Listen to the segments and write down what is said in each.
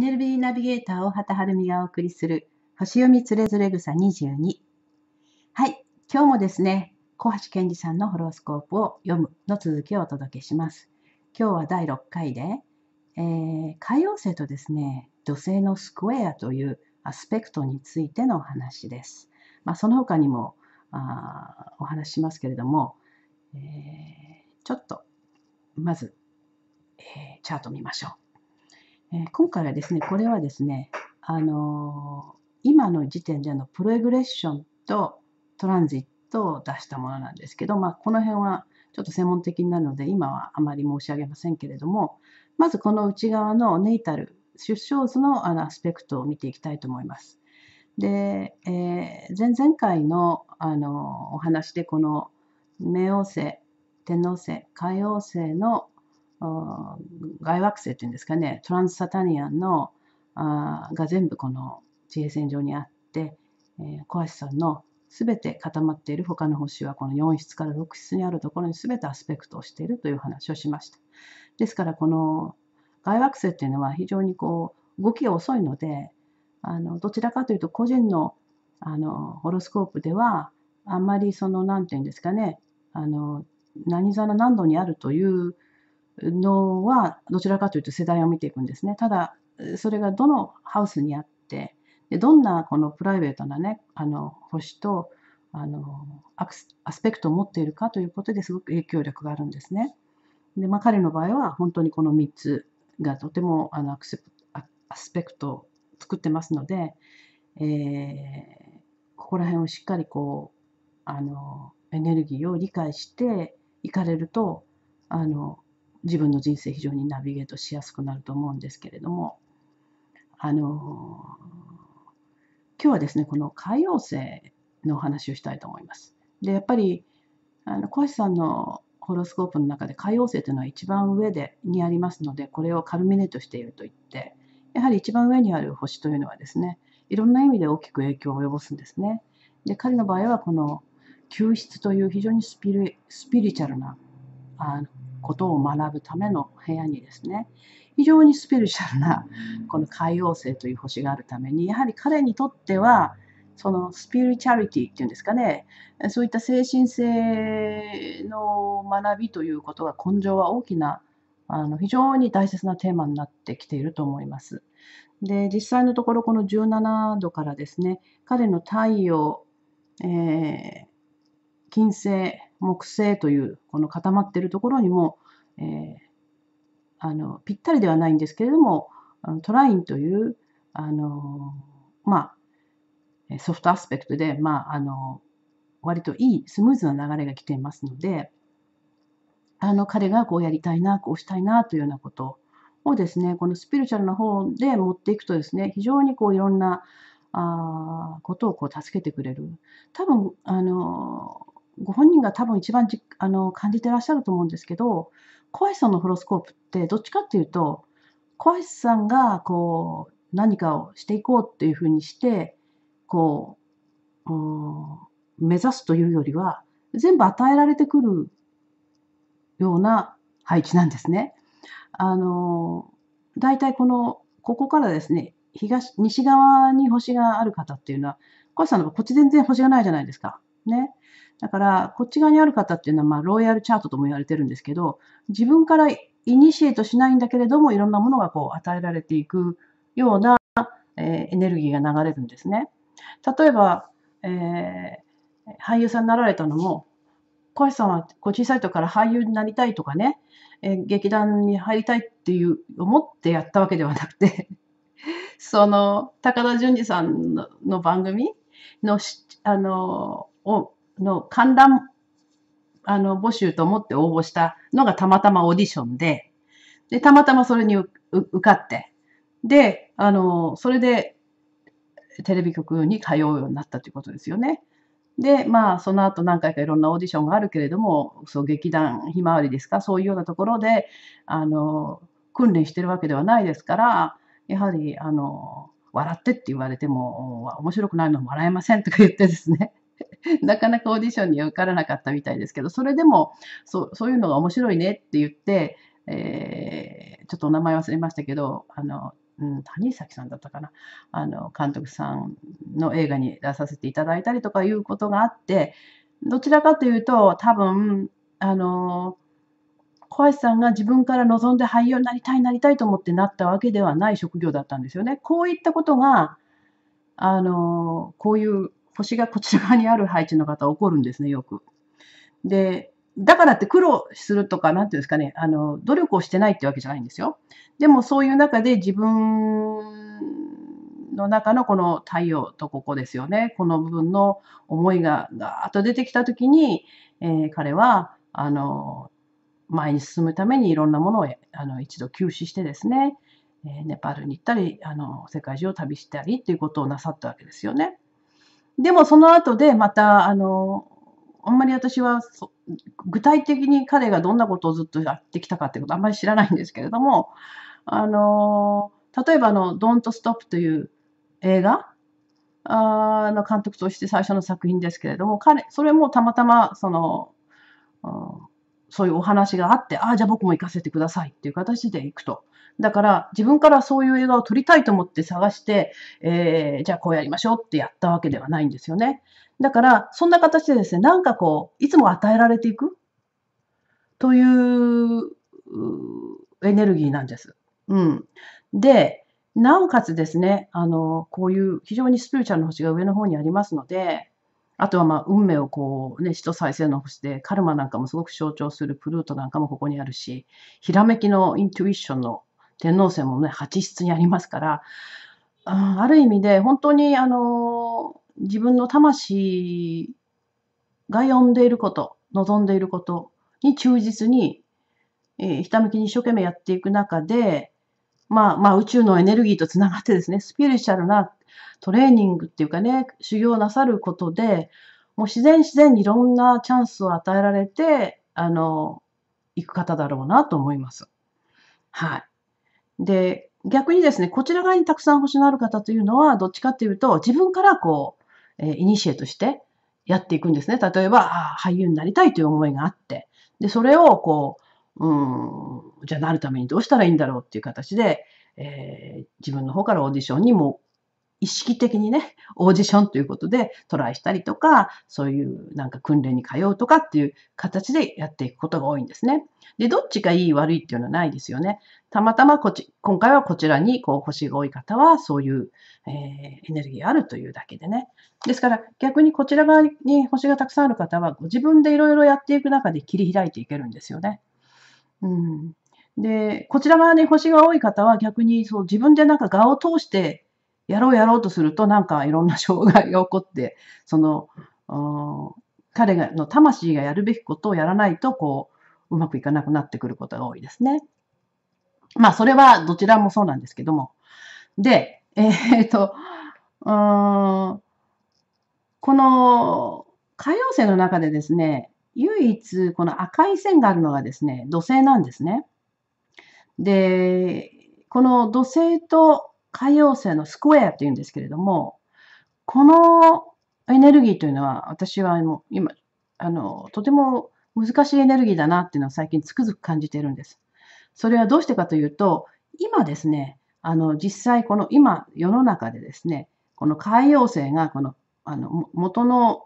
ルギーナビゲーターを畑春美がお送りする星読みつれづれ草22はい今日もですね小橋健二さんのホロスコープを読むの続きをお届けします今日は第6回で、えー、海王星とですね土星のスクエアというアスペクトについてのお話です、まあ、その他にもあお話ししますけれども、えー、ちょっとまず、えー、チャート見ましょうえ今回はですね、これはですね、あの今の時点でのプログレッションとトランジットを出したものなんですけど、まあ、この辺はちょっと専門的になるので今はあまり申し上げませんけれどもまずこの内側のネイタル出生図のあのアスペクトを見ていきたいと思います。で、えー、前々回のあのお話でこの冥王星天王星海王星の外惑星っていうんですかねトランスサタニアンのあが全部この地平線上にあって、えー、小橋さんの全て固まっている他の星はこの4室から6室にあるところに全てアスペクトをしているという話をしました。ですからこの外惑星っていうのは非常にこう動きが遅いのであのどちらかというと個人のあのホロスコープではあんまりその何て言うんですかねあの何座の何度にあるというのはどちらかというと世代を見ていくんですね。ただ、それがどのハウスにあって、でどんなこのプライベートなね、あの星とあのアスペクトを持っているかということですごく影響力があるんですね。で、まあ、彼の場合は本当にこの3つがとてもあのアクセアスペクトを作ってますので、えー、ここら辺をしっかりこうあのエネルギーを理解していかれるとあの自分の人生非常にナビゲートしやすくなると思うんですけれどもあの今日はですねこの海王星のお話をしたいと思います。でやっぱりあの小橋さんのホロスコープの中で海王星というのは一番上でにありますのでこれをカルミネートしていると言ってやはり一番上にある星というのはですねいろんな意味で大きく影響を及ぼすんですね。で彼の場合はこの救出という非常にスピリチュアルなあのことを学ぶための部屋にですね非常にスピリチュアルなこの海王星という星があるためにやはり彼にとってはそのスピリチュアリティっていうんですかねそういった精神性の学びということが根性は大きなあの非常に大切なテーマになってきていると思います。で実際のところこの17度からですね彼の太陽、えー、金星木星というこの固まってるところにも、えー、あのぴったりではないんですけれどもトラインというあの、まあ、ソフトアスペクトで、まあ、あの割といいスムーズな流れが来ていますのであの彼がこうやりたいなこうしたいなというようなことをですねこのスピリチュアルな方で持っていくとですね非常にこういろんなあことをこう助けてくれる多分あのご本人が多分一番じあの感じてらっしゃると思うんですけど小いさんのホロスコープってどっちかっていうと小いさんがこう何かをしていこうっていうふうにしてこう、うん、目指すというよりは全部与えられてくるような配置なんですね。あの大体このここからですね東西側に星がある方っていうのは小橋さんのこっち全然星がないじゃないですか。ね。だから、こっち側にある方っていうのは、まあ、ロイヤルチャートとも言われてるんですけど、自分からイニシエートしないんだけれども、いろんなものがこう与えられていくような、えー、エネルギーが流れるんですね。例えば、えー、俳優さんになられたのも、小橋さんは小さい時から俳優になりたいとかね、えー、劇団に入りたいっていう思ってやったわけではなくて その高田純次さんの番組のあのをの観覧、あの、募集と思って応募したのがたまたまオーディションで、で、たまたまそれに受かって、で、あの、それでテレビ局に通うようになったということですよね。で、まあ、その後何回かいろんなオーディションがあるけれども、そう、劇団ひまわりですか、そういうようなところで、あの、訓練してるわけではないですから、やはり、あの、笑ってって言われても、面白くないのも笑えませんとか言ってですね なかなかオーディションには受からなかったみたいですけど、それでも、そうそういうのが面白いねって言って、えー、ちょっとお名前忘れましたけど、あの、うん、谷崎さんだったかなあの監督さんの映画に出させていただいたりとかいうことがあってどちらかというと多分あの小橋さんが自分から望んで俳優になりたいなりたいと思ってなったわけではない職業だったんですよね。こういったことがあのこういう腰がこちら側にある配置の方怒るんですね、よく。で、だからって苦労するとか、なんていうんですかね、あの、努力をしてないってわけじゃないんですよ。でもそういう中で自分の中のこの太陽とここですよね、この部分の思いがガーッと出てきた時に、えー、彼は、あの、前に進むためにいろんなものをあの一度休止してですね、えネパールに行ったりあの世界中を旅したりということをなさったわけですよね。でもその後でまた、あの、あんまり私は具体的に彼がどんなことをずっとやってきたかってことあんまり知らないんですけれども、あの、例えばあの、Don't Stop という映画の監督として最初の作品ですけれども、彼、それもたまたま、その、そういうお話があって、ああ、じゃあ僕も行かせてくださいっていう形で行くと。だから、自分からそういう映画を撮りたいと思って探して、えー、じゃあこうやりましょうってやったわけではないんですよね。だから、そんな形でですね、なんかこう、いつも与えられていくというエネルギーなんです。うん。で、なおかつですね、あの、こういう非常にスピリチュアルの星が上の方にありますので、あとはまあ運命をこうね、死と再生の星で、カルマなんかもすごく象徴するプルートなんかもここにあるし、ひらめきのイントゥイッションの天王星もね、八室にありますから、ある意味で本当にあの、自分の魂が呼んでいること、望んでいることに忠実に、えー、ひたむきに一生懸命やっていく中で、まあ、まあ、宇宙のエネルギーとつながってですね、スピリチュアルなトレーニングっていうかね、修行なさることで、もう自然自然にいろんなチャンスを与えられて、あの、行く方だろうなと思います。はい。で、逆にですね、こちら側にたくさん星のある方というのは、どっちかっていうと、自分からこう、えー、イニシエとしてやっていくんですね。例えば、俳優になりたいという思いがあって、で、それをこう、うん、じゃあなるためにどうしたらいいんだろうっていう形で、えー、自分の方からオーディションにも意識的にね、オーディションということでトライしたりとか、そういうなんか訓練に通うとかっていう形でやっていくことが多いんですね。で、どっちがいい悪いっていうのはないですよね。たまたまこっち、今回はこちらにこう星が多い方はそういう、えー、エネルギーがあるというだけでね。ですから逆にこちら側に星がたくさんある方はご自分でいろいろやっていく中で切り開いていけるんですよね。うん、で、こちら側に星が多い方は逆にそう自分でなんか画を通してやろうやろうとするとなんかいろんな障害が起こって、その、彼がの魂がやるべきことをやらないとこう、うまくいかなくなってくることが多いですね。まあ、それはどちらもそうなんですけども。で、えー、っと、この、海洋生の中でですね、唯一この赤い線があるのがですね、土星なんですね。で、この土星と海洋星のスクエアっていうんですけれども、このエネルギーというのは私は今、あの、とても難しいエネルギーだなっていうのを最近つくづく感じているんです。それはどうしてかというと、今ですね、あの、実際この今世の中でですね、この海洋星がこの、あの、元の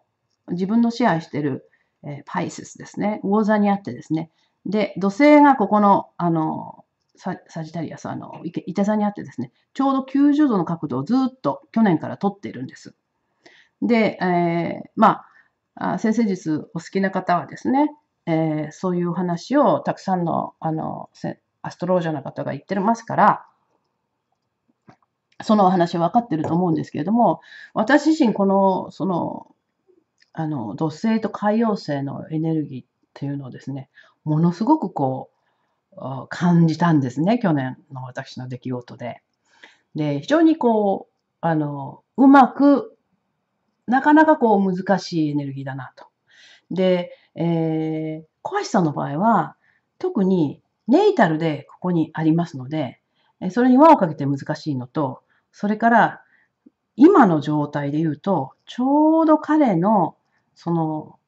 自分の支配しているえパイセスですね、魚座にあってですね、で、土星がここの、あの、サジタリアス、あの、いて座にあってですね、ちょうど90度の角度をずっと去年から取っているんです。で、えー、まあ、先生術お好きな方はですね、えー、そういう話をたくさんの、あの、アストロージャーの方が言ってますから、そのお話分かってると思うんですけれども、私自身この、その、あの土星と海洋星のエネルギーっていうのをですねものすごくこう感じたんですね去年の私の出来事で。で非常にこうあのうまくなかなかこう難しいエネルギーだなと。で、えー、小橋さんの場合は特にネイタルでここにありますのでそれに輪をかけて難しいのとそれから今の状態で言うとちょうど彼のその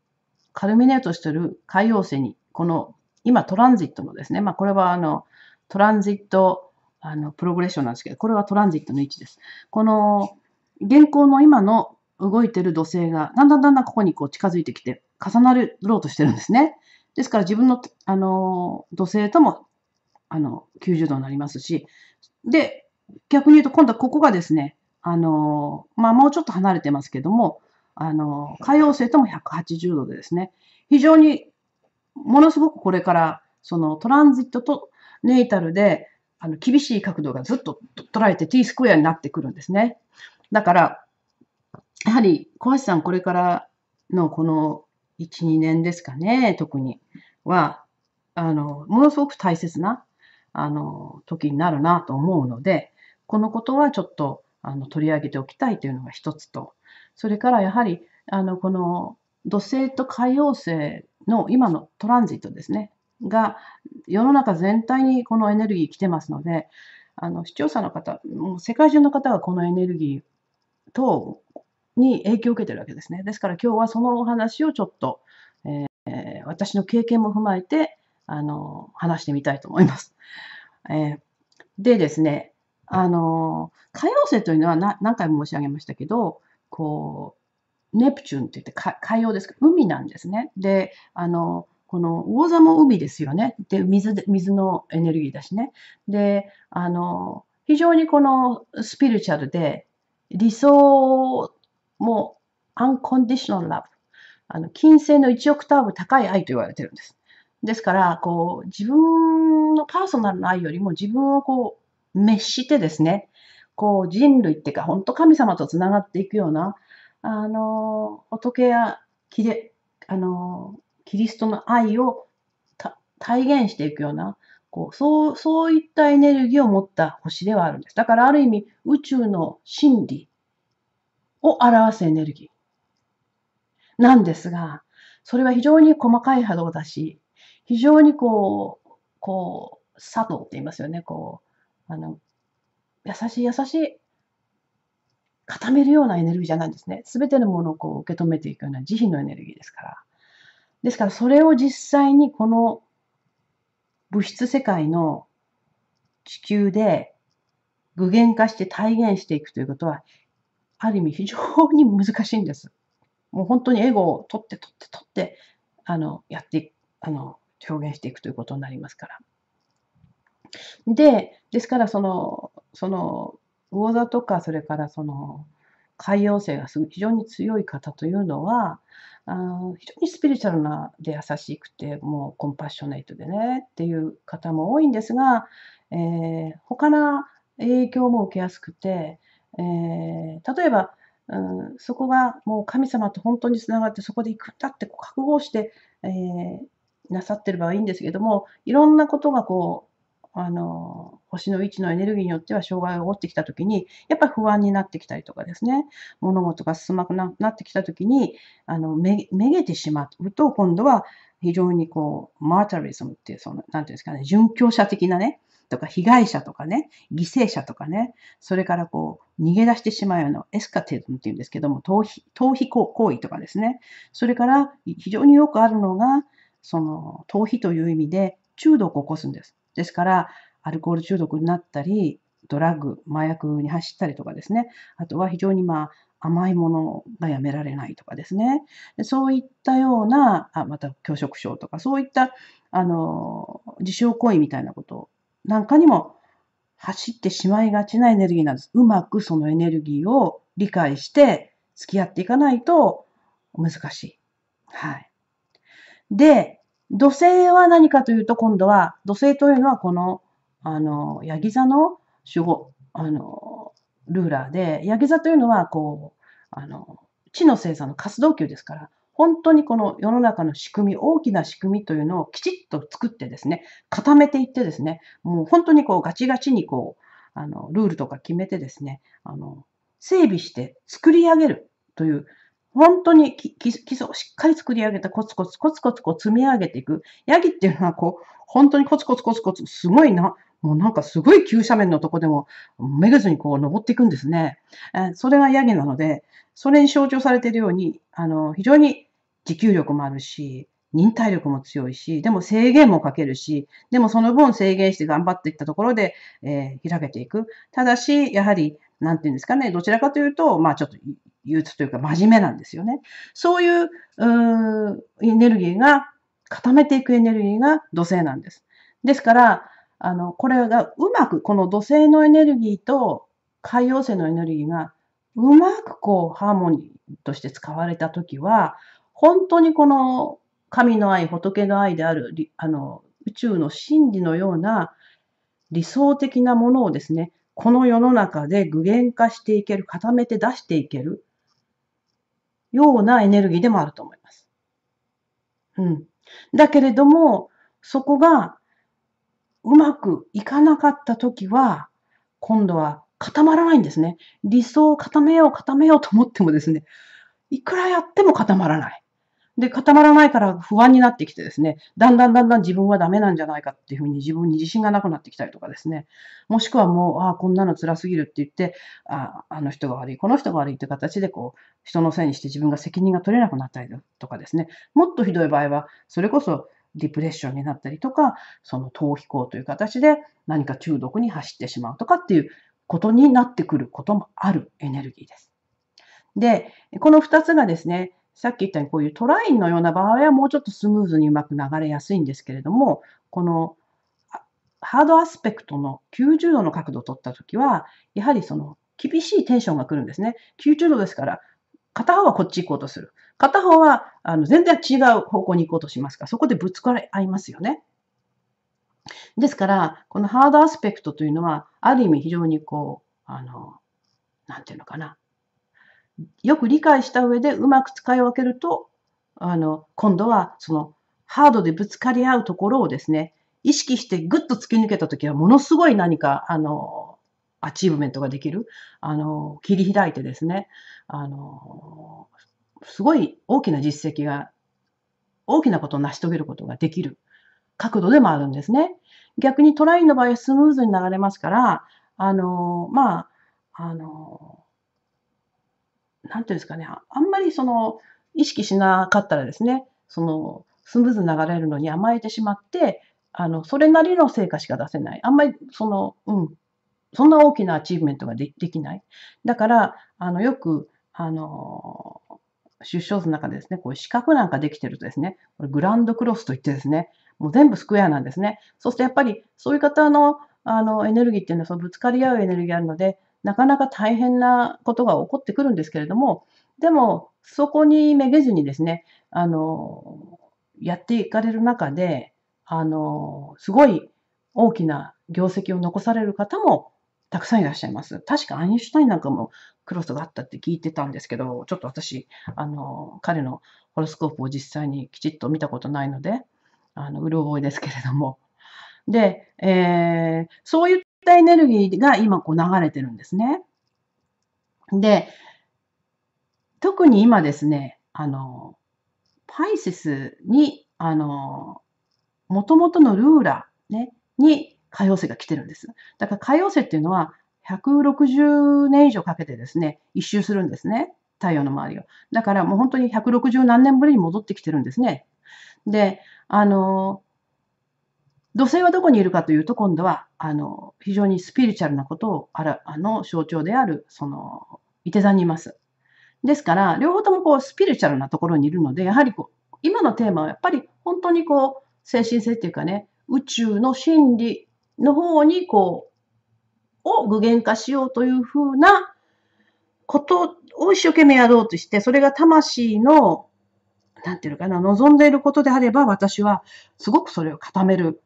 カルミネートしてる海王星に、この今トランジットのですね、まあ、これはあのトランジットあのプログレッションなんですけど、これはトランジットの位置です。この現行の今の動いてる土星が、だんだんだんだんここにこう近づいてきて、重なろうとしてるんですね。ですから自分のあの土星ともあの90度になりますし、で、逆に言うと今度はここがですね、あのまあ、もうちょっと離れてますけども、あの、海洋性とも180度でですね、非常にものすごくこれからそのトランジットとネイタルであの厳しい角度がずっと捉えて t スクエアになってくるんですね。だから、やはり小橋さんこれからのこの1、2年ですかね、特には、あの、ものすごく大切な、あの、時になるなと思うので、このことはちょっと、あの、取り上げておきたいというのが一つと、それからやはり、あの、この土星と海王星の今のトランジットですね、が世の中全体にこのエネルギー来てますので、あの視聴者の方、もう世界中の方がこのエネルギー等に影響を受けてるわけですね。ですから今日はそのお話をちょっと、えー、私の経験も踏まえて、あの、話してみたいと思います。えー、でですね、あの、海王星というのは何回も申し上げましたけど、こう、ネプチューンって言って海洋ですけど、海なんですね。で、あの、この魚座も海ですよね。で、水で、水のエネルギーだしね。で、あの、非常にこのスピリチュアルで、理想もアンコンディショナルラブ。あの、金星の1オクターブ高い愛と言われてるんです。ですから、こう、自分のパーソナルの愛よりも自分をこう、滅してですね、こう人類っていうか、本当神様とつながっていくような、あの、仏やキレ、あの、キリストの愛を体現していくような、こうそうそういったエネルギーを持った星ではあるんです。だからある意味宇宙の真理を表すエネルギーなんですが、それは非常に細かい波動だし、非常にこう、こう、作動って言いますよね。こう、あの、優しい優しい固めるようなエネルギーじゃないんですね。全てのものをこう受け止めていくような慈悲のエネルギーですから。ですからそれを実際にこの物質世界の地球で具現化して体現していくということは、ある意味非常に難しいんです。もう本当にエゴを取って取って取って、あの、やってあの、表現していくということになりますから。で、ですからその、その魚座とかそれからその海洋性がすごい非常に強い方というのはあ非常にスピリチュアルなで優しくてもうコンパッショネイトでねっていう方も多いんですが、えー、他の影響も受けやすくて、えー、例えば、うん、そこがもう神様と本当につながってそこで行くんだってこう覚悟して、えー、なさってればいいんですけどもいろんなことがこうあの、星の位置のエネルギーによっては障害が起こってきたときに、やっぱり不安になってきたりとかですね、物事が進まなくなってきたときに、あのめ、めげてしまうと、今度は非常にこう、マータリズムっていう、その、なんていうんですかね、殉教者的なね、とか被害者とかね、犠牲者とかね、それからこう、逃げ出してしまうようなエスカテルムっていうんですけども、逃避、逃避行為とかですね、それから非常によくあるのが、その、逃避という意味で中毒を起こすんです。ですから、アルコール中毒になったり、ドラッグ、麻薬に走ったりとかですね、あとは非常にまあ甘いものがやめられないとかですね、そういったような、あまた拒食症とか、そういったあの自傷行為みたいなことなんかにも走ってしまいがちなエネルギーなんです。うまくそのエネルギーを理解して付き合っていかないと難しい。はい。で、土星は何かというと、今度は、土星というのはこの、あの、ヤギ座の守護、あの、ルーラーで、ヤギ座というのは、こう、あの、地の星座の活動球ですから、本当にこの世の中の仕組み、大きな仕組みというのをきちっと作ってですね、固めていってですね、もう本当にこうガチガチにこう、あの、ルールとか決めてですね、あの、整備して作り上げるという、本当に基礎をしっかり作り上げたコツコツコツコツこう積み上げていく。ヤギっていうのはこう、本当にコツコツコツコツ、すごいな、もうなんかすごい急斜面のとこでも、めげずにこう登っていくんですね。えそれがヤギなので、それに象徴されているように、あの、非常に持久力もあるし、忍耐力も強いし、でも制限もかけるし、でもその分制限して頑張っていったところで、えー、開けていく。ただし、やはり、なんていうんですかね、どちらかというと、まあちょっと憂鬱というか真面目なんですよね。そういうエネルギーが固めていくエネルギーが土星なんです。ですから、あの、これがうまく、この土星のエネルギーと海洋星のエネルギーがうまくこうハーモニーとして使われた時は、本当にこの神の愛、仏の愛である、あの、宇宙の真理のような理想的なものをですね、この世の中で具現化していける、固めて出していける、ようなエネルギーでもあると思います。うん。だけれども、そこがうまくいかなかった時は、今度は固まらないんですね。理想を固めよう固めようと思ってもですね、いくらやっても固まらない。で、固まらないから不安になってきてですね、だんだんだんだん自分はダメなんじゃないかっていうふうに自分に自信がなくなってきたりとかですね、もしくはもう、ああ、こんなの辛すぎるって言って、ああ、あの人が悪い、この人が悪いって形でこう、人のせいにして自分が責任が取れなくなったりとかですね、もっとひどい場合は、それこそディプレッションになったりとか、その逃避行という形で何か中毒に走ってしまうとかっていうことになってくることもあるエネルギーです。で、この2つがですね、さっき言ったようにこういうトラインのような場合はもうちょっとスムーズにうまく流れやすいんですけれども、このハードアスペクトの90度の角度を取ったときは、やはりその厳しいテンションが来るんですね。90度ですから、片方はこっち行こうとする。片方はあの全然違う方向に行こうとしますから、そこでぶつかり合いますよね。ですから、このハードアスペクトというのは、ある意味非常にこう、あの、なんていうのかな、よく理解した上でうまく使い分けると、あの、今度はそのハードでぶつかり合うところをですね、意識してぐっと突き抜けた時はものすごい何か、あの、アチーブメントができる、あの、切り開いてですね、あの、すごい大きな実績が、大きなことを成し遂げることができる角度でもあるんですね。逆にトライの場合はスムーズに流れますから、あの、まあ、あの、なんていうんですかね、あんまりその、意識しなかったらですね、その、スムーズ流れるのに甘えてしまって、あの、それなりの成果しか出せない。あんまり、その、うん、そんな大きなアチーブメントができない。だから、あの、よく、あの、出生図の中でですね、こう四角なんかできてるとですね、これグランドクロスといってですね、もう全部スクエアなんですね。そしてやっぱり、そういう方の、あの、エネルギーっていうのは、そのぶつかり合うエネルギーがあるので、なかなか大変なことが起こってくるんですけれども、でも、そこにめげずにですね、あの、やっていかれる中で、あの、すごい大きな業績を残される方もたくさんいらっしゃいます。確かアインシュタインなんかもクロスがあったって聞いてたんですけど、ちょっと私、あの、彼のホロスコープを実際にきちっと見たことないので、あの、うる覚えですけれども。で、えー、そういうたエネルギーが今こう流れてるんですね。で、特に今ですね、あの、パイセスに、あの、もともとのルーラー、ね、に海洋星が来てるんです。だから海洋星っていうのは160年以上かけてですね、一周するんですね。太陽の周りを。だからもう本当に160何年ぶりに戻ってきてるんですね。で、あの、土星はどこにいるかというと、今度は、あの、非常にスピリチュアルなことを、あら、あの、象徴である、その、伊手座にいます。ですから、両方ともこう、スピリチュアルなところにいるので、やはりこう、今のテーマはやっぱり本当にこう、精神性っていうかね、宇宙の真理の方にこう、を具現化しようというふうなことを一生懸命やろうとして、それが魂の、なんていうのかな、望んでいることであれば、私はすごくそれを固める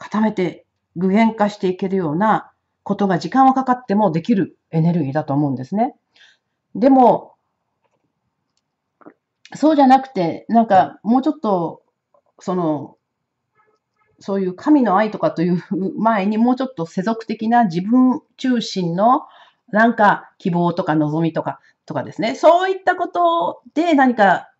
固めて具現化していけるようなことが時間はかかってもできるエネルギーだと思うんですね。でも、そうじゃなくて、なんかもうちょっと、その、そういう神の愛とかという前にもうちょっと世俗的な自分中心のなんか希望とか望みとか、とかですね、そういったことで何か、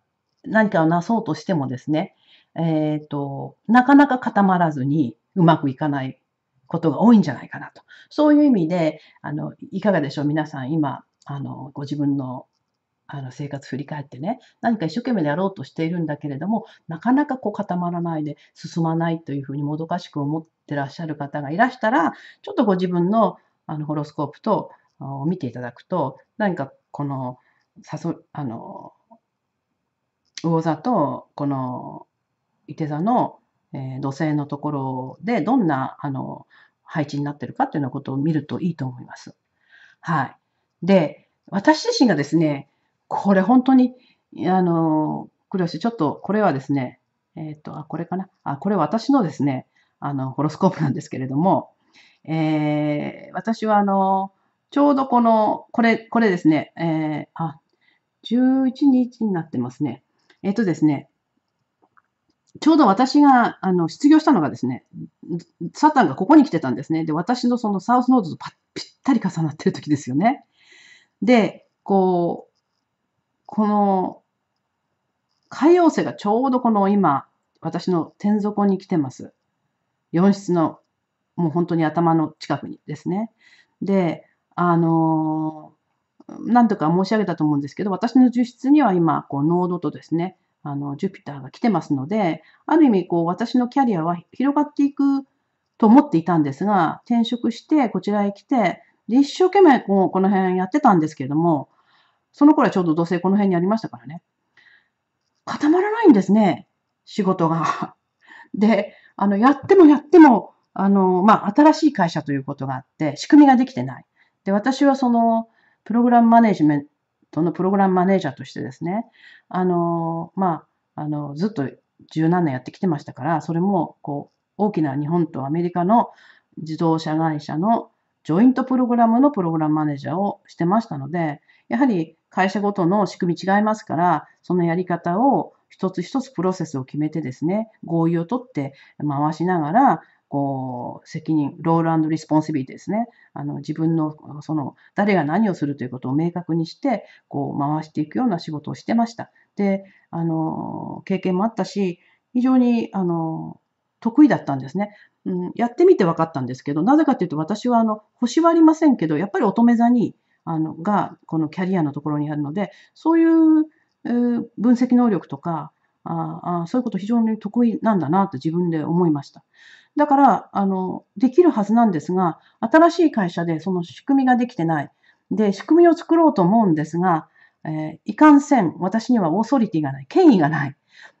何かをなそうとしてもですね、えっ、ー、と、なかなか固まらずに、うまくいかないことが多いんじゃないかなと。そういう意味で、あの、いかがでしょう皆さん今、あの、ご自分のあの生活振り返ってね、何か一生懸命やろうとしているんだけれども、なかなかこう固まらないで進まないというふうにもどかしく思ってらっしゃる方がいらしたら、ちょっとご自分のあのホロスコープとを見ていただくと、何かこの、そ、あの、魚座とこの、いて座のえー、土星のところでどんなあの配置になってるかっていうようなことを見るといいと思います。はい。で、私自身がですね、これ本当に、あの、苦労して、ちょっとこれはですね、えっ、ー、と、あ、これかな。あ、これ私のですね、あの、ホロスコープなんですけれども、えー、私はあの、ちょうどこの、これ、これですね、えー、あ、11日になってますね。えっ、ー、とですね、ちょうど私が、あの、失業したのがですね、サタンがここに来てたんですね。で、私のそのサウスノードとぴったり重なってる時ですよね。で、こう、この、海洋星がちょうどこの今、私の天底に来てます。4室の、もう本当に頭の近くにですね。で、あのー、何とか申し上げたと思うんですけど、私の受室には今、こう、濃度とですね、あの、ジュピターが来てますので、ある意味、こう、私のキャリアは広がっていくと思っていたんですが、転職して、こちらへ来て、で、一生懸命、こう、この辺やってたんですけれども、その頃はちょうど土星この辺にありましたからね。固まらないんですね、仕事が。で、あの、やってもやっても、あの、まあ、新しい会社ということがあって、仕組みができてない。で、私はその、プログラムマネジメントのプログラムマネージャーとしてですね、あの、まあ、あの、ずっと十何年やってきてましたから、それも、こう、大きな日本とアメリカの自動車会社のジョイントプログラムのプログラムマネージャーをしてましたので、やはり会社ごとの仕組み違いますから、そのやり方を一つ一つプロセスを決めてですね、合意を取って回しながら、こう、責任、ロールリスポンシビリティですね。あの、自分の、その、誰が何をするということを明確にして、こう、回していくような仕事をしてました。で、あの、経験もあったし、非常に、あの、得意だったんですね。うん、やってみて分かったんですけど、なぜかというと、私は、あの、星はありませんけど、やっぱり乙女座に、あの、が、このキャリアのところにあるので、そういう、分析能力とか、ああそういうこと非常に得意なんだなと自分で思いました。だから、あの、できるはずなんですが、新しい会社でその仕組みができてない。で、仕組みを作ろうと思うんですが、えー、いかんせん、私にはオーソリティがない。権威がない。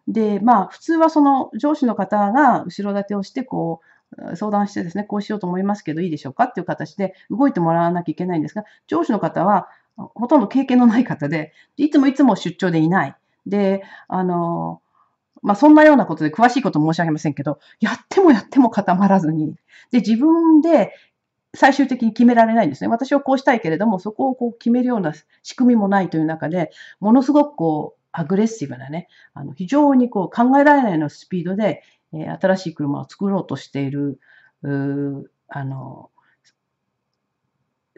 で、まあ、普通はその上司の方が後ろ盾をして、こう、相談してですね、こうしようと思いますけど、いいでしょうかっていう形で動いてもらわなきゃいけないんですが、上司の方はほとんど経験のない方で、いつもいつも出張でいない。で、あの、まあ、そんなようなことで詳しいこと申し上げませんけど、やってもやっても固まらずに、で、自分で最終的に決められないんですね。私はこうしたいけれども、そこをこう決めるような仕組みもないという中で、ものすごくこう、アグレッシブなね、あの非常にこう考えられないようなスピードで、えー、新しい車を作ろうとしている、あの、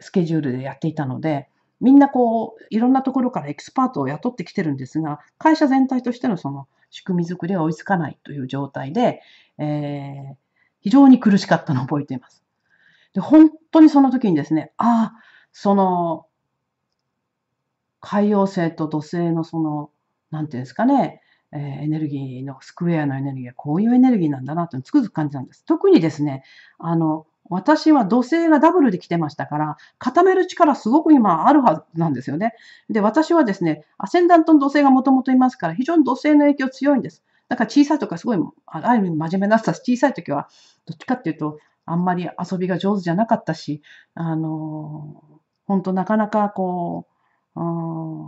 スケジュールでやっていたので、みんなこう、いろんなところからエキスパートを雇ってきてるんですが、会社全体としてのその、仕組み作りが追いつかないという状態で、えー、非常に苦しかったのを覚えています。で、本当にその時にですね、ああ、その、海洋性と土星のその、なんていうんですかね、えー、エネルギーのスクエアのエネルギーはこういうエネルギーなんだなとつくづく感じなんです。特にですね、あの、私は土星がダブルで来てましたから、固める力すごく今あるはずなんですよね。で、私はですね、アセンダントの土星がもともといますから、非常に土星の影響強いんです。だから小さいとか、すごい、ある意味真面目なさ小さい時は、どっちかっていうと、あんまり遊びが上手じゃなかったし、あのー、本当なかなかこう、う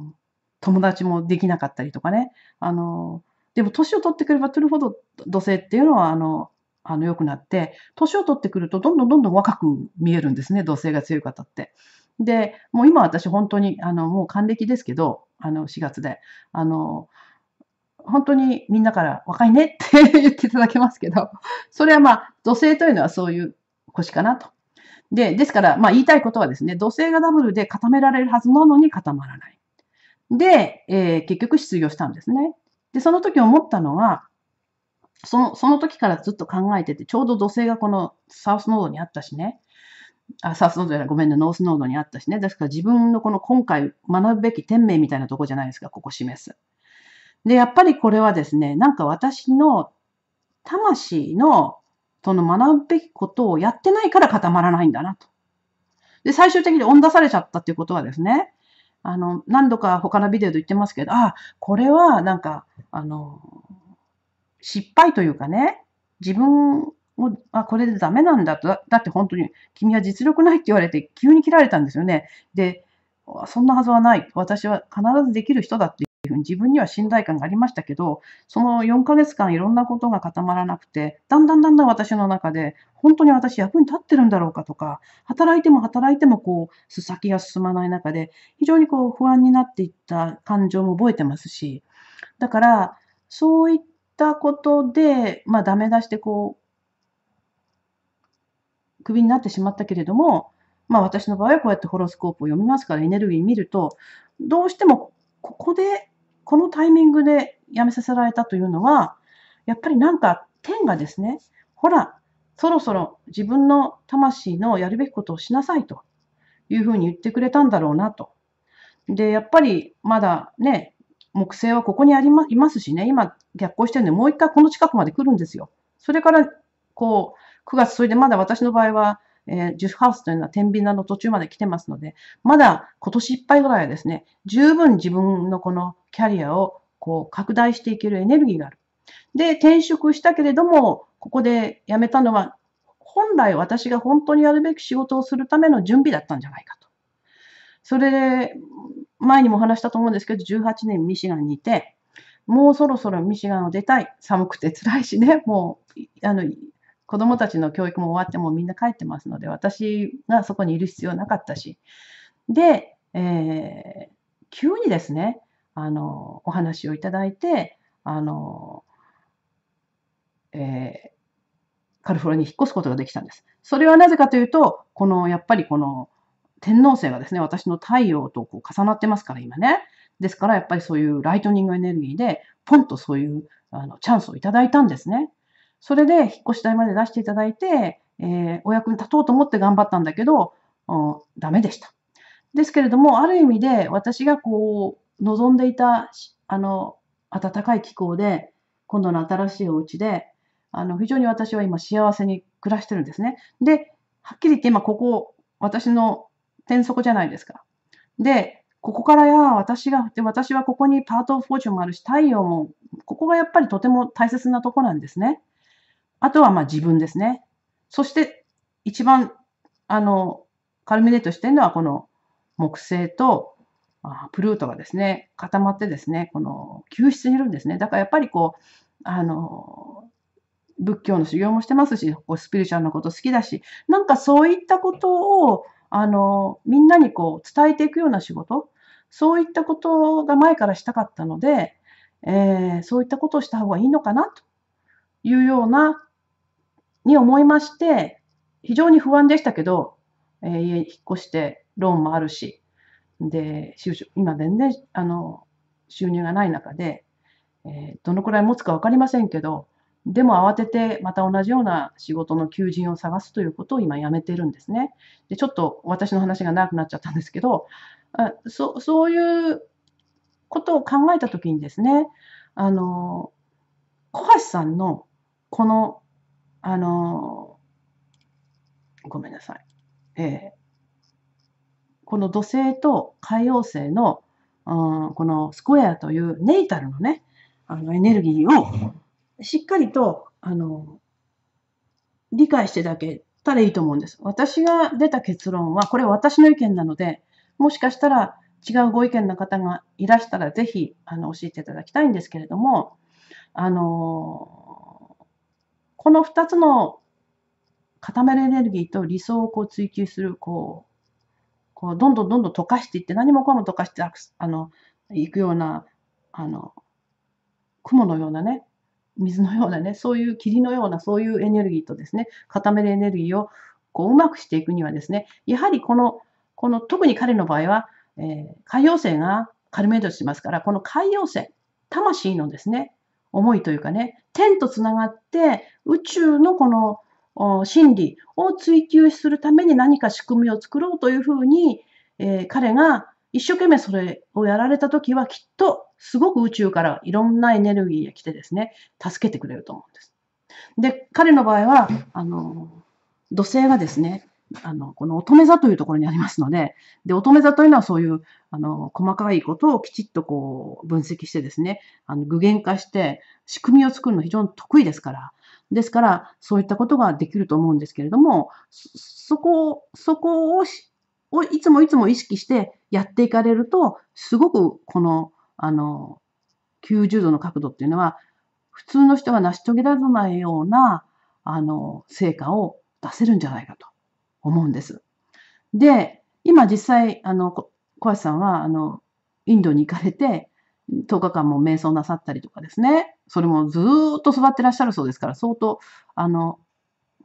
ん、友達もできなかったりとかね。あのー、でも年を取ってくれば取るほど土星っていうのは、あの、あの良くなって、年を取ってくるとどんどんどんどん若く見えるんですね、同性が強い方って。で、もう今私本当に、あの、もう還暦ですけど、あの、4月で、あの、本当にみんなから若いねって 言っていただけますけど、それはまあ、土星というのはそういう腰かなと。で、ですから、まあ言いたいことはですね、土星がダブルで固められるはずなのに固まらない。で、えー、結局失業したんですね。で、その時思ったのは、その、その時からずっと考えてて、ちょうど土星がこのサウスノードにあったしね。あ、サウスノードじゃない、ごめんね、ノースノードにあったしね。ですから自分のこの今回学ぶべき天命みたいなとこじゃないですか、ここ示す。で、やっぱりこれはですね、なんか私の魂のその学ぶべきことをやってないから固まらないんだなと。で、最終的に追い出されちゃったっていうことはですね、あの、何度か他のビデオで言ってますけど、あ、これはなんか、あの、失敗というかね、自分を、あ、これでダメなんだと。だって本当に、君は実力ないって言われて、急に切られたんですよね。で、そんなはずはない。私は必ずできる人だっていうふうに自分には信頼感がありましたけど、その4ヶ月間いろんなことが固まらなくて、だんだんだんだん私の中で、本当に私役に立ってるんだろうかとか、働いても働いてもこう、先が進まない中で、非常にこう不安になっていった感情も覚えてますし、だから、そういったったことで、まあ、ダメ出してこう、クビになってしまったけれども、まあ、私の場合はこうやってホロスコープを読みますからエネルギー見ると、どうしてもここで、このタイミングで辞めさせられたというのは、やっぱりなんか天がですね、ほら、そろそろ自分の魂のやるべきことをしなさいというふうに言ってくれたんだろうなと。で、やっぱりまだね、木星はここにありまいますしね、今逆行してるんで、もう一回この近くまで来るんですよ。それから、こう、9月、それでまだ私の場合は、えー、ジュハウスというのは天秤座の途中まで来てますので、まだ今年いっぱいぐらいはですね、十分自分のこのキャリアをこう拡大していけるエネルギーがある。で、転職したけれども、ここで辞めたのは、本来私が本当にやるべき仕事をするための準備だったんじゃないかと。それで、前にも話したと思うんですけど、18年ミシガンにいて、もうそろそろミシガンを出たい。寒くて辛いしね、もう、あの、子供たちの教育も終わってもみんな帰ってますので、私がそこにいる必要なかったし。で、えー、急にですね、あの、お話をいただいて、あの、えー、カルフォルニアに引っ越すことができたんです。それはなぜかというと、この、やっぱりこの、天王星がですね、私の太陽とこう重なってますから、今ね。ですから、やっぱりそういうライトニングエネルギーで、ポンとそういうあのチャンスをいただいたんですね。それで、引っ越し代まで出していただいて、えー、お役に立とうと思って頑張ったんだけど、ダメでした。ですけれども、ある意味で私がこう、望んでいた、あの、暖かい気候で、今度の新しいお家で、あの、非常に私は今幸せに暮らしてるんですね。で、はっきり言って今ここ、私の転職じゃないですか。で、ここからや私が、で私はここにパート・オフ・フォーチュンもあるし、太陽も、ここがやっぱりとても大切なとこなんですね。あとはまあ自分ですね。そして一番、あの、カルミネートしてるのはこの木星とプルートがですね、固まってですね、この救出にいるんですね。だからやっぱりこう、あの、仏教の修行もしてますし、こスピリチュアルなこと好きだし、なんかそういったことをあの、みんなにこう伝えていくような仕事、そういったことが前からしたかったので、えー、そういったことをした方がいいのかなというようなに思いまして、非常に不安でしたけど、えー、家引っ越してローンもあるし、で、今全然、あの、収入がない中で、えー、どのくらい持つか分かりませんけど、でも慌ててまた同じような仕事の求人を探すということを今やめてるんですね。でちょっと私の話が長くなっちゃったんですけどあそそういうことを考えた時にですねあの小橋さんのこのあのごめんなさい、えー、この土星と海王星の、うん、このスクエアというネイタルのねあのエネルギーをしっかりと、あの、理解していただけたらいいと思うんです。私が出た結論は、これ私の意見なので、もしかしたら違うご意見の方がいらしたら、ぜひ、あの、教えていただきたいんですけれども、あの、この二つの固めるエネルギーと理想をこう追求する、こう、こうどんどんどんどん溶かしていって、何もかも溶かしてあのいくような、あの、雲のようなね、水のようなね、そういう霧のようなそういうエネルギーとですね、固めるエネルギーをこううまくしていくにはですね、やはりこの、この特に彼の場合は、えー、海洋星がカルメイドしますから、この海洋星、魂のですね、思いというかね、天とつながって宇宙のこの真理を追求するために何か仕組みを作ろうというふうに、えー、彼が一生懸命それをやられた時はきっとすごく宇宙からいろんなエネルギーが来てですね、助けてくれると思うんです。で、彼の場合は、あの、土星がですね、あの、この乙女座というところにありますので、で、乙女座というのはそういう、あの、細かいことをきちっとこう、分析してですね、あの、具現化して、仕組みを作るの非常に得意ですから、ですから、そういったことができると思うんですけれども、そこを、そこをいつもいつも意識してやっていかれると、すごくこのあの、90度の角度っていうのは、普通の人は成し遂げられないような、あの、成果を出せるんじゃないかと思うんです。で、今実際、あの、小橋さんは、あの、インドに行かれて、10日間も瞑想なさったりとかですね、それもずっと座ってらっしゃるそうですから、相当、あの、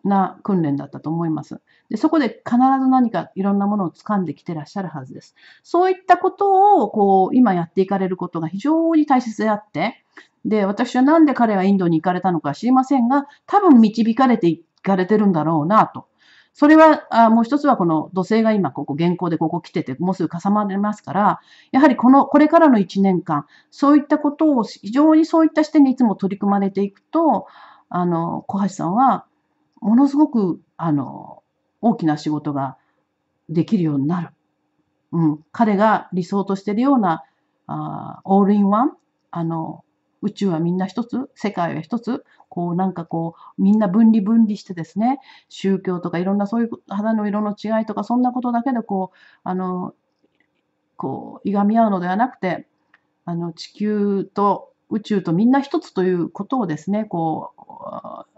な訓練だったと思います。でそこで必ず何かいろんなものを掴んできてらっしゃるはずです。そういったことをこう今やっていかれることが非常に大切であって、で、私はなんで彼はインドに行かれたのか知りませんが、多分導かれていかれてるんだろうなと。それは、あもう一つはこの土星が今、ここ、原稿でここ来てて、もうすぐ重まりますから、やはりこの、これからの1年間、そういったことを、非常にそういった視点にいつも取り組まれていくと、あの、小橋さんは、ものすごく、あの、大きな仕事ができるようになる。うん。彼が理想としてるような、あオールインワン、あの、宇宙はみんな一つ、世界は一つ、こうなんかこう、みんな分離分離してですね、宗教とかいろんなそういう肌の色の違いとか、そんなことだけでこう、あの、こう、いがみ合うのではなくて、あの、地球と宇宙とみんな一つということをですね、こう、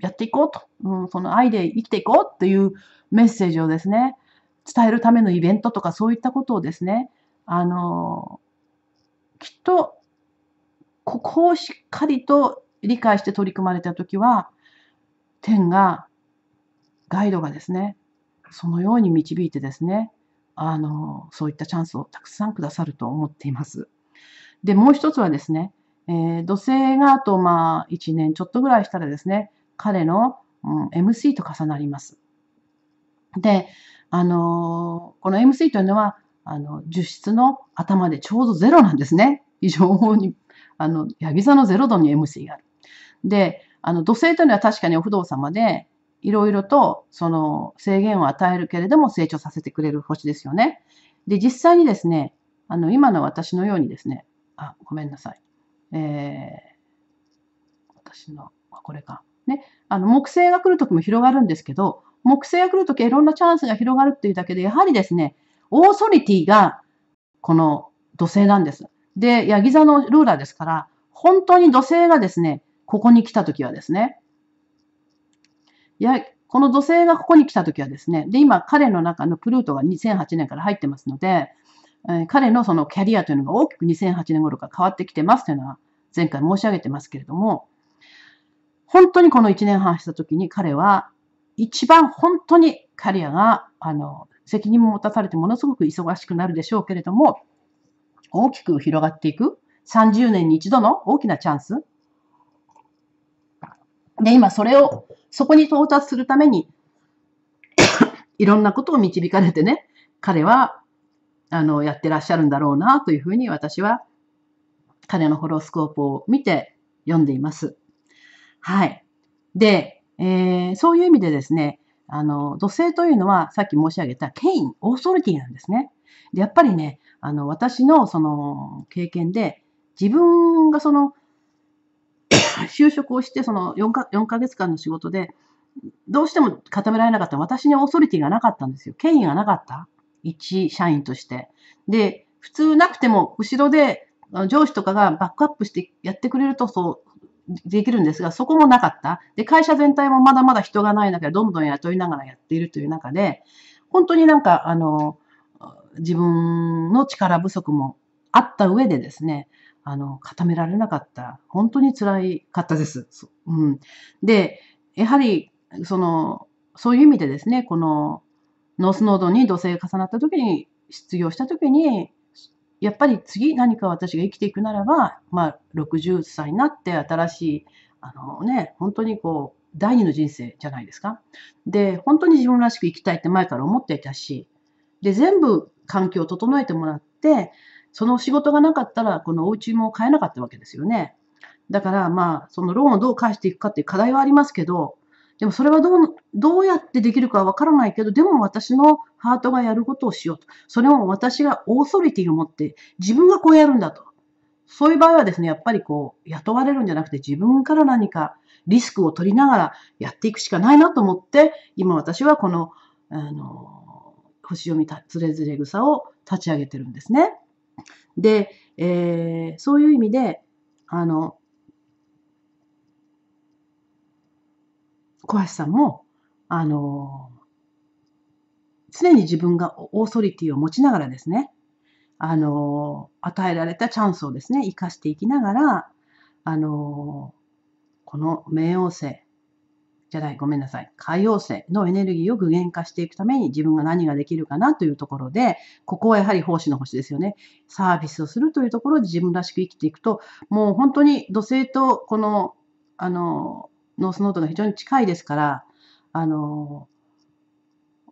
やっていこうと、うん、その愛で生きていこうっていうメッセージをですね、伝えるためのイベントとかそういったことをですね、あの、きっと、ここをしっかりと理解して取り組まれたときは、天が、ガイドがですね、そのように導いてですね、あの、そういったチャンスをたくさんくださると思っています。で、もう一つはですね、えー、土星があとまあ1年ちょっとぐらいしたらですね、彼の、うん、MC と重なります。で、あのー、この MC というのは、あの、樹質の頭でちょうどゼロなんですね。非常に、あの、ヤギ座のゼロ度に MC がある。で、あの、土星というのは確かにお不動様で、いろいろと、その、制限を与えるけれども成長させてくれる星ですよね。で、実際にですね、あの、今の私のようにですね、あ、ごめんなさい。えー、私の、これか。ね、あの木星が来るときも広がるんですけど、木星が来る時はいろんなチャンスが広がるっていうだけで、やはりですね、オーソリティがこの土星なんです。で、ヤギ座のルーラーですから、本当に土星がですね、ここに来た時はですね、やこの土星がここに来た時はですね、で、今彼の中のプルートが2008年から入ってますので、え彼のそのキャリアというのが大きく2008年頃から変わってきてますというのは前回申し上げてますけれども、本当にこの1年半した時に彼は一番本当にキャリアがあの責任も持たされてものすごく忙しくなるでしょうけれども大きく広がっていく30年に一度の大きなチャンスで今それをそこに到達するために いろんなことを導かれてね彼はあのやってらっしゃるんだろうなというふうに私は彼のホロスコープを見て読んでいます。はい。で、えー、そういう意味でですね、あの、土星というのは、さっき申し上げた、権威、オーソリティなんですね。で、やっぱりね、あの、私の、その、経験で、自分がその、就職をして、その4か、4ヶ月間の仕事で、どうしても固められなかった。私にオーソリティがなかったんですよ。権威がなかった。一社員として。で、普通なくても、後ろで、上司とかがバックアップしてやってくれると、そう、できるんですが、そこもなかった。で、会社全体もまだまだ人がない中で、どんどん雇いながらやっているという中で、本当になんか、あの、自分の力不足もあった上でですね、あの、固められなかった。本当に辛いかったです。うん。で、やはり、その、そういう意味でですね、この、ノースノードに土星が重なった時に、失業した時に、やっぱり次何か私が生きていくならば、まあ、60歳になって新しい、あのね、本当にこう、第二の人生じゃないですか。で、本当に自分らしく生きたいって前から思っていたし、で、全部環境を整えてもらって、その仕事がなかったら、このお家も買えなかったわけですよね。だから、まあ、そのローンをどう返していくかっていう課題はありますけど、でもそれはどう、どうやってできるかわからないけど、でも私のハートがやることをしようと。それも私がオーソリティを持って、自分がこうやるんだと。そういう場合はですね、やっぱりこう、雇われるんじゃなくて自分から何かリスクを取りながらやっていくしかないなと思って、今私はこの、あの、星読みつれずれ草を立ち上げてるんですね。で、えー、そういう意味で、あの、小橋さんも、あの、常に自分がオーソリティを持ちながらですね、あの、与えられたチャンスをですね、生かしていきながら、あの、この冥王星、じゃない、ごめんなさい。海王星のエネルギーを具現化していくために自分が何ができるかなというところで、ここはやはり奉仕の星ですよね。サービスをするというところで自分らしく生きていくと、もう本当に土星とこの、あの、ノースノートが非常に近いですから、あの、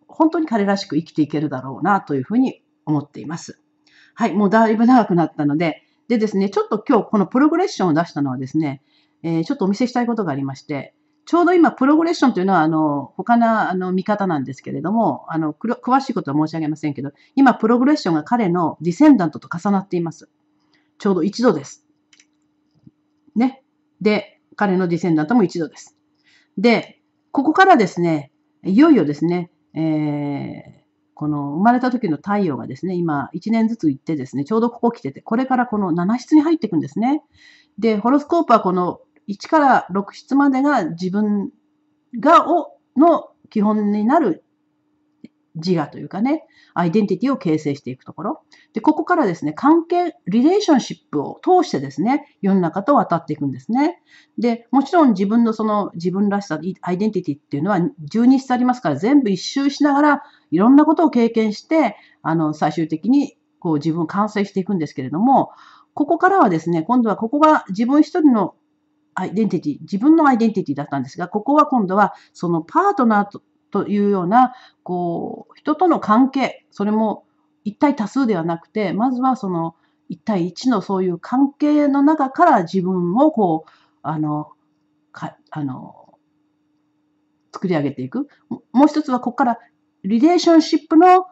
本当に彼らしく生きていけるだろうなというふうに思っています。はい、もうだいぶ長くなったので、でですね、ちょっと今日このプログレッションを出したのはですね、えー、ちょっとお見せしたいことがありまして、ちょうど今、プログレッションというのは、あの、他の、あの、見方なんですけれども、あの、詳しいことは申し上げませんけど、今、プログレッションが彼のディセンダントと重なっています。ちょうど一度です。ね。で、彼のディセンダントも一度です。で、ここからですね、いよいよですね、えー、この生まれた時の太陽がですね、今1年ずつ行ってですね、ちょうどここ来てて、これからこの7室に入っていくんですね。で、ホロスコープはこの1から6室までが自分がをの基本になる自我というかね、アイデンティティを形成していくところ。で、ここからですね、関係、リレーションシップを通してですね、世の中と渡っていくんですね。で、もちろん自分のその自分らしさ、アイデンティティっていうのは12質ありますから、全部一周しながら、いろんなことを経験して、あの、最終的にこう自分を完成していくんですけれども、ここからはですね、今度はここが自分一人のアイデンティティ、自分のアイデンティティだったんですが、ここは今度はそのパートナーとというような、こう、人との関係、それも一体多数ではなくて、まずはその一対一のそういう関係の中から自分をこう、あの、かあの、作り上げていく。もう一つはここからリレーションシップの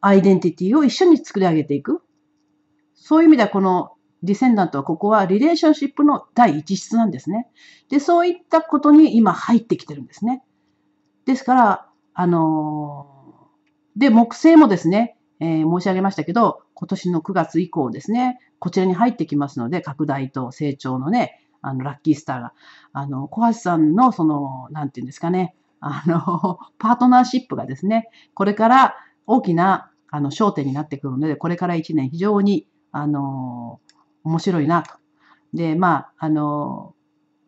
アイデンティティを一緒に作り上げていく。そういう意味ではこのディセンダントはここはリレーションシップの第一室なんですね。で、そういったことに今入ってきてるんですね。ですから、あのー、で、木星もですね、えー、申し上げましたけど、今年の9月以降ですね、こちらに入ってきますので、拡大と成長のね、あの、ラッキースターが、あの、小橋さんの、その、なんていうんですかね、あの、パートナーシップがですね、これから大きな、あの、焦点になってくるので、これから1年非常に、あの、面白いなと。で、まあ、あの、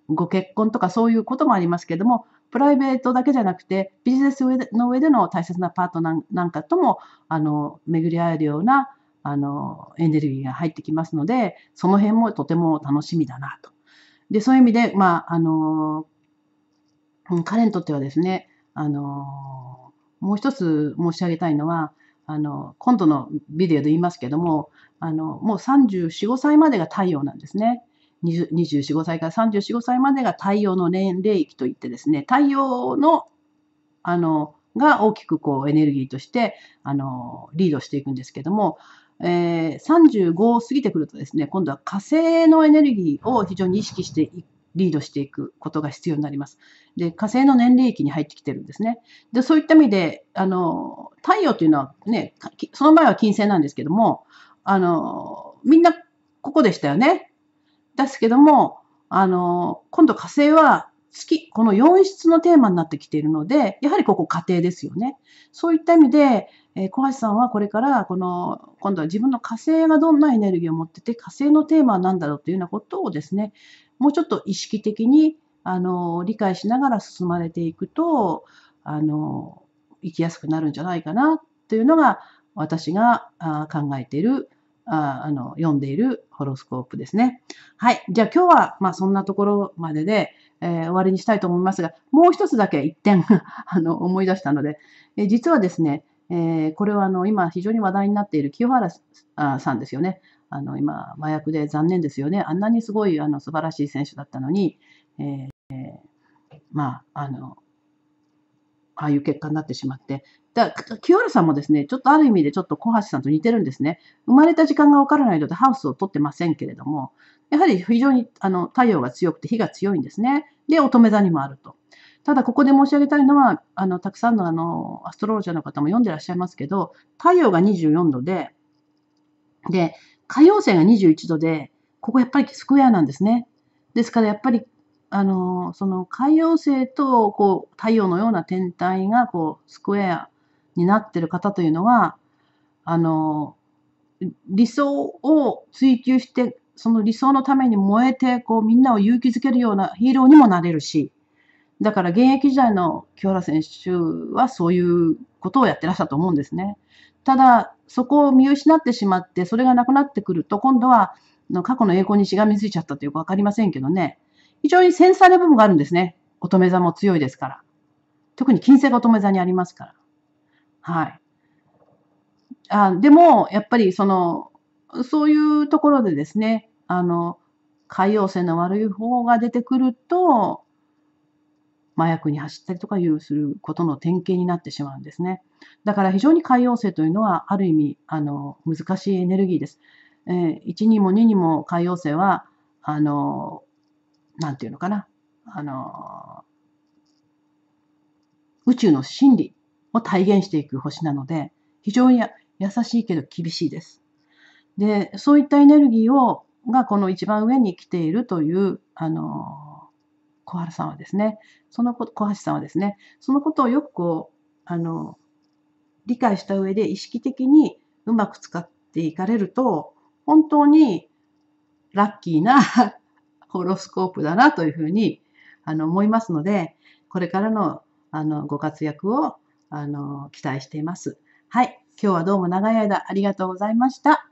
ご結婚とかそういうこともありますけども、プライベートだけじゃなくて、ビジネスの上での大切なパートナーなんかとも、あの、巡り合えるような、あの、エネルギーが入ってきますので、その辺もとても楽しみだなと。で、そういう意味で、まあ、あの、彼にとってはですね、あの、もう一つ申し上げたいのは、あの、今度のビデオで言いますけども、あの、もう34、5歳までが太陽なんですね。24、5歳から34、5歳までが太陽の年齢域といってですね、太陽の、あの、が大きくこうエネルギーとして、あの、リードしていくんですけども、えー、35を過ぎてくるとですね、今度は火星のエネルギーを非常に意識してリードしていくことが必要になります。で、火星の年齢域に入ってきてるんですね。で、そういった意味で、あの、太陽というのはね、その前は金星なんですけども、あの、みんなここでしたよね。ですけども、あの、今度火星は月、この4室のテーマになってきているので、やはりここ家庭ですよね。そういった意味で、え小橋さんはこれからこの今度は自分の火星がどんなエネルギーを持ってて火星のテーマは何だろうというようなことをですねもうちょっと意識的にあの理解しながら進まれていくとあの生きやすくなるんじゃないかなというのが私が考えているああの読んでいるホロスコープですね。はい。じゃあ今日は、まあ、そんなところまでで、えー、終わりにしたいと思いますが、もう一つだけ一点 あの思い出したので、え実はですね、えー、これはあの今非常に話題になっている清原さんですよね。あの今、麻薬で残念ですよね。あんなにすごいあの素晴らしい選手だったのに、えー、まあ、あの、ああいう結果になってしまって。だ清原さんもですね、ちょっとある意味でちょっと小橋さんと似てるんですね。生まれた時間がわからないのでハウスを取ってませんけれども、やはり非常にあの太陽が強くて火が強いんですね。で、乙女座にもあると。ただここで申し上げたいのは、あのたくさんのあのアストロロジャーの方も読んでらっしゃいますけど、太陽が24度で、で、海洋星が21度で、ここやっぱりスクエアなんですね。ですからやっぱりあのその海洋星とこう太陽のような天体がこうスクエアになってる方というのはあの理想を追求してその理想のために燃えてこうみんなを勇気づけるようなヒーローにもなれるしだから現役時代の清原選手はそういうことをやってらしたと思うんですね。ただそこを見失ってしまってそれがなくなってくると今度は過去の栄光にしがみついちゃったというか分かりませんけどね非常に繊細な部分があるんですね。乙女座も強いですから。特に金星が乙女座にありますから。はい。あでも、やっぱりその、そういうところでですね、あの、海王星の悪い方が出てくると、麻薬に走ったりとかいうすることの典型になってしまうんですね。だから非常に海王星というのは、ある意味、あの、難しいエネルギーです。えー、1にも2にも海王星は、あの、なんていうのかな、あの、宇宙の真理を体現していく星なので、非常に優しいけど厳しいです。で、そういったエネルギーを、がこの一番上に来ているという、あの、小原さんはですね、そのこ小橋さんはですね、そのことをよくこう、あの、理解した上で意識的にうまく使っていかれると、本当にラッキーなホロスコープだなというふうにあの思いますので、これからのあのご活躍をあの期待しています。はい。今日はどうも長い間ありがとうございました。